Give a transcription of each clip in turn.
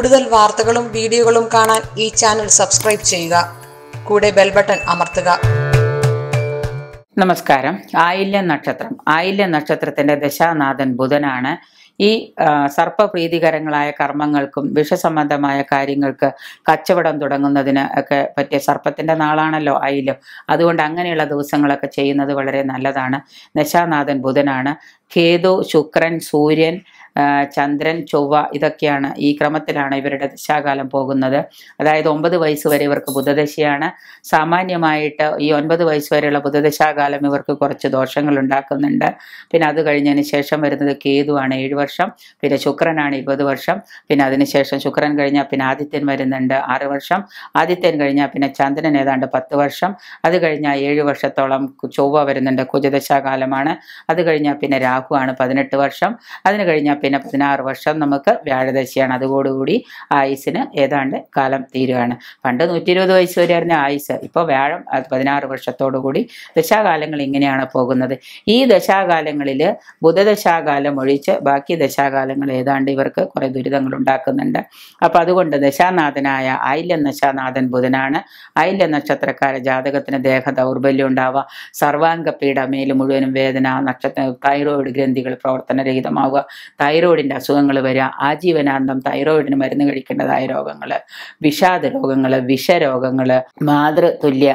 കൂടുതൽ വാർത്തകളും വീഡിയോകളും കാണാൻ ഈ ചാനൽ സബ്സ്ക്രൈബ് ചെയ്യുക കൂടെ ബെൽ ബട്ടൺ അമർത്തുക നമസ്കാരം ആയില്യ നക്ഷത്രം ആയില്യ നക്ഷത്രത്തിന്റെ ദശാനാഥൻ ബുധനാണ് ഈ സർപ്പപ്രീതികരങ്ങളായ കർമ്മങ്ങൾക്കും വിഷസംബന്ധമായ കാര്യങ്ങൾക്ക് കച്ചവടം തുടങ്ങുന്നതിന് ഒക്കെ പറ്റിയ സർപ്പത്തിന്റെ നാളാണല്ലോ ആയില്യം അതുകൊണ്ട് അങ്ങനെയുള്ള ദിവസങ്ങളൊക്കെ ചെയ്യുന്നത് വളരെ നല്ലതാണ് ദശാനാഥൻ ബുധനാണ് കേതു ശുക്രൻ സൂര്യൻ ചന്ദ്രൻ ചൊവ്വ ഇതൊക്കെയാണ് ഈ ക്രമത്തിലാണ് ഇവരുടെ ദശാകാലം പോകുന്നത് അതായത് ഒമ്പത് വയസ്സ് വരെ ഇവർക്ക് ബുധദശയാണ് സാമാന്യമായിട്ട് ഈ ഒൻപത് വയസ്സ് വരെയുള്ള ബുധദശാകാലം ഇവർക്ക് കുറച്ച് ദോഷങ്ങൾ ഉണ്ടാക്കുന്നുണ്ട് പിന്നെ അത് കഴിഞ്ഞതിന് ശേഷം വരുന്നത് കേതുവാണ് ഏഴ് വർഷം പിന്നെ ശുക്രനാണ് ഇരുപത് വർഷം പിന്നെ അതിനുശേഷം ശുക്രൻ കഴിഞ്ഞാൽ പിന്നെ ആദിത്യൻ വരുന്നുണ്ട് ആറ് വർഷം ആദിത്യൻ കഴിഞ്ഞാൽ പിന്നെ ചന്ദ്രൻ ഏതാണ്ട് പത്ത് വർഷം അത് കഴിഞ്ഞാൽ ഏഴ് വർഷത്തോളം ചൊവ്വ വരുന്നുണ്ട് കുജദശാകാലമാണ് അത് കഴിഞ്ഞാൽ പിന്നെ രാഹു ആണ് പതിനെട്ട് വർഷം അതിന് കഴിഞ്ഞാൽ പിന്നെ പതിനാറ് വർഷം നമുക്ക് വ്യാഴദശയാണ് അതോടുകൂടി ആയുസിന് ഏതാണ്ട് കാലം തീരുകയാണ് പണ്ട് നൂറ്റി ഇരുപത് വയസ്സ് വരെയായിരുന്നു ആയുസ് ഇപ്പോൾ വ്യാഴം പതിനാറ് വർഷത്തോടുകൂടി ദശാകാലങ്ങൾ ഇങ്ങനെയാണ് പോകുന്നത് ഈ ദശാകാലങ്ങളിൽ ബുധദശാകാലം ഒഴിച്ച് ബാക്കി ദശാകാലങ്ങൾ ഏതാണ്ട് ഇവർക്ക് കുറേ ദുരിതങ്ങൾ ഉണ്ടാക്കുന്നുണ്ട് അപ്പോൾ അതുകൊണ്ട് ദശാനാഥനായ ഐല്യ ദശാനാഥൻ ബുധനാണ് ഐല്യ നക്ഷത്രക്കാര ജാതകത്തിന് ദേഹ ദൗർബല്യം ഉണ്ടാവുക സർവാംഗ പീഠ മേല് മുഴുവനും വേദന നക്ഷത്ര തൈറോയിഡ് ഗ്രന്ഥികൾ പ്രവർത്തനരഹിതമാവുക തൈറോയിഡിൻ്റെ അസുഖങ്ങൾ വരിക ആജീവനാന്തം തൈറോയിഡിന് മരുന്ന് കഴിക്കേണ്ടതായ രോഗങ്ങൾ വിഷാദ രോഗങ്ങൾ വിഷരോഗങ്ങൾ മാതൃതുല്യ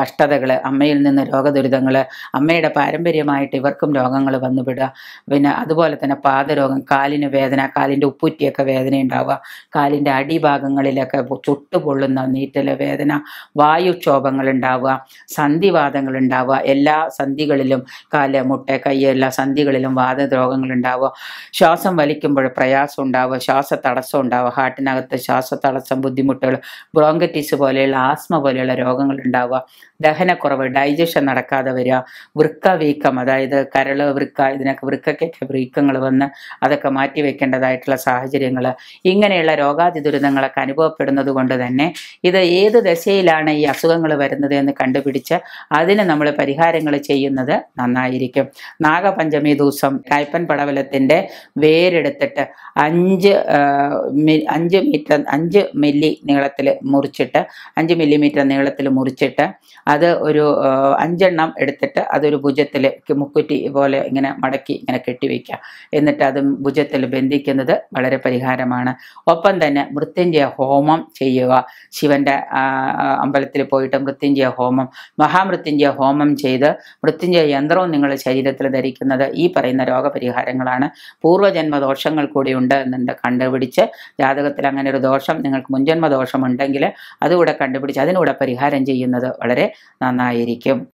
കഷ്ടതകൾ അമ്മയിൽ നിന്ന് രോഗദുരിതങ്ങൾ അമ്മയുടെ പാരമ്പര്യമായിട്ട് ഇവർക്കും രോഗങ്ങൾ വന്നുവിടുക പിന്നെ അതുപോലെ തന്നെ പാദരോഗം കാലിന് വേദന കാലിൻ്റെ ഉപ്പുറ്റിയൊക്കെ വേദന ഉണ്ടാവുക കാലിൻ്റെ അടിഭാഗങ്ങളിലൊക്കെ ചുട്ടുപൊള്ളുന്ന നീറ്റൽ വേദന വായുക്ഷോഭങ്ങൾ ഉണ്ടാവുക സന്ധിവാദങ്ങൾ ഉണ്ടാവുക എല്ലാ സന്ധികളിലും കാല് മുട്ട കൈ എല്ലാ സന്ധികളിലും വാദരോഗങ്ങൾ ഉണ്ടാവുക ശ്വാസം വലിക്കുമ്പോൾ പ്രയാസം ഉണ്ടാവുക ശ്വാസ തടസ്സം ഉണ്ടാവുക ഹാർട്ടിനകത്ത് ശ്വാസ തടസ്സം ബുദ്ധിമുട്ടുകൾ ബ്രോങ്കറ്റിസ് പോലെയുള്ള ആസ്മ പോലെയുള്ള രോഗങ്ങൾ ഉണ്ടാവുക ദഹനക്കുറവ് ഡൈജഷൻ നടക്കാതെ വരിക വൃക്ക വീക്കം അതായത് കരൾ വൃക്ക ഇതിനൊക്കെ വൃക്കയ്ക്കൊക്കെ വീക്കങ്ങൾ വന്ന് അതൊക്കെ മാറ്റി വെക്കേണ്ടതായിട്ടുള്ള സാഹചര്യങ്ങൾ ഇങ്ങനെയുള്ള രോഗാതി ദുരിതങ്ങളൊക്കെ അനുഭവപ്പെടുന്നത് കൊണ്ട് തന്നെ ഇത് ഏത് ദശയിലാണ് ഈ അസുഖങ്ങൾ വരുന്നത് എന്ന് കണ്ടുപിടിച്ച് അതിന് നമ്മൾ പരിഹാരങ്ങൾ ചെയ്യുന്നത് നന്നായിരിക്കും നാഗപഞ്ചമി ദിവസം കയ്പൻ പടവലത്തിൻ്റെ വേരെടുത്തിട്ട് അഞ്ച് അഞ്ച് മീറ്റർ അഞ്ച് മില്ലി നീളത്തിൽ മുറിച്ചിട്ട് അഞ്ച് മില്ലിമീറ്റർ നീളത്തിൽ മുറിച്ചിട്ട് അത് ഒരു അഞ്ചെണ്ണം എടുത്തിട്ട് അതൊരു ഭുജത്തിൽ മുക്കുറ്റി പോലെ ഇങ്ങനെ മടക്കി ഇങ്ങനെ കെട്ടിവെക്കുക എന്നിട്ട് അത് ഭുജത്തിൽ ബന്ധിക്കുന്നത് വളരെ പരിഹാരമാണ് ഒപ്പം തന്നെ മൃത്യുഞ്ജയ ഹോമം ചെയ്യുക ശിവന്റെ അമ്പലത്തിൽ പോയിട്ട് മൃത്യുഞ്ജയ ഹോമം മഹാമൃത്യുഞ്ജയ ഹോമം ചെയ്ത് മൃത്യുഞ്ജയ യന്ത്രവും നിങ്ങൾ ശരീരത്തിൽ ധരിക്കുന്നത് ഈ പറയുന്ന രോഗപരിഹാരങ്ങളാണ് പൂർവ്വ പൂർവ്വജന്മ ദോഷങ്ങൾ കൂടി ഉണ്ട് എന്നുണ്ട് കണ്ടുപിടിച്ച് ജാതകത്തിൽ അങ്ങനെ ഒരു ദോഷം നിങ്ങൾക്ക് മുൻജന്മ ദോഷം ഉണ്ടെങ്കിൽ അതുകൂടെ കണ്ടുപിടിച്ച് അതിനൂടെ പരിഹാരം ചെയ്യുന്നത് വളരെ നന്നായിരിക്കും